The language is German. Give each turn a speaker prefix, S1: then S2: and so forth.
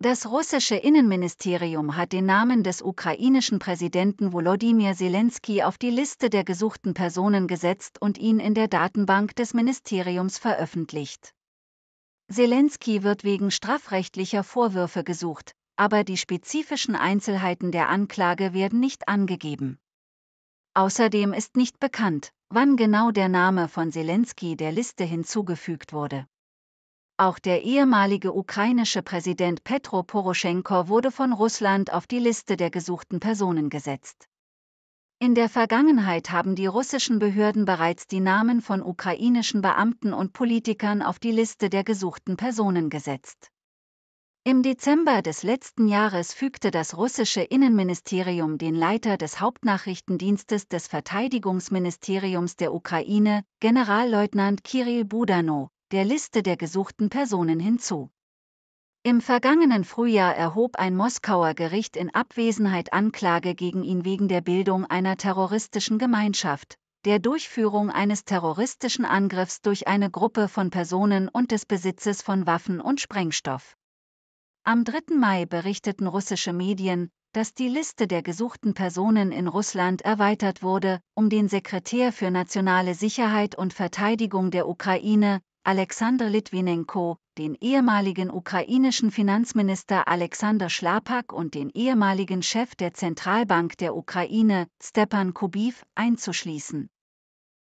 S1: Das russische Innenministerium hat den Namen des ukrainischen Präsidenten Volodymyr Zelensky auf die Liste der gesuchten Personen gesetzt und ihn in der Datenbank des Ministeriums veröffentlicht. Zelensky wird wegen strafrechtlicher Vorwürfe gesucht, aber die spezifischen Einzelheiten der Anklage werden nicht angegeben. Außerdem ist nicht bekannt, wann genau der Name von Zelensky der Liste hinzugefügt wurde. Auch der ehemalige ukrainische Präsident Petro Poroschenko wurde von Russland auf die Liste der gesuchten Personen gesetzt. In der Vergangenheit haben die russischen Behörden bereits die Namen von ukrainischen Beamten und Politikern auf die Liste der gesuchten Personen gesetzt. Im Dezember des letzten Jahres fügte das russische Innenministerium den Leiter des Hauptnachrichtendienstes des Verteidigungsministeriums der Ukraine, Generalleutnant Kirill Budanow, der Liste der gesuchten Personen hinzu. Im vergangenen Frühjahr erhob ein Moskauer Gericht in Abwesenheit Anklage gegen ihn wegen der Bildung einer terroristischen Gemeinschaft, der Durchführung eines terroristischen Angriffs durch eine Gruppe von Personen und des Besitzes von Waffen und Sprengstoff. Am 3. Mai berichteten russische Medien, dass die Liste der gesuchten Personen in Russland erweitert wurde, um den Sekretär für nationale Sicherheit und Verteidigung der Ukraine, Alexander Litwinenko, den ehemaligen ukrainischen Finanzminister Alexander Schlapak und den ehemaligen Chef der Zentralbank der Ukraine, Stepan Kubiv, einzuschließen.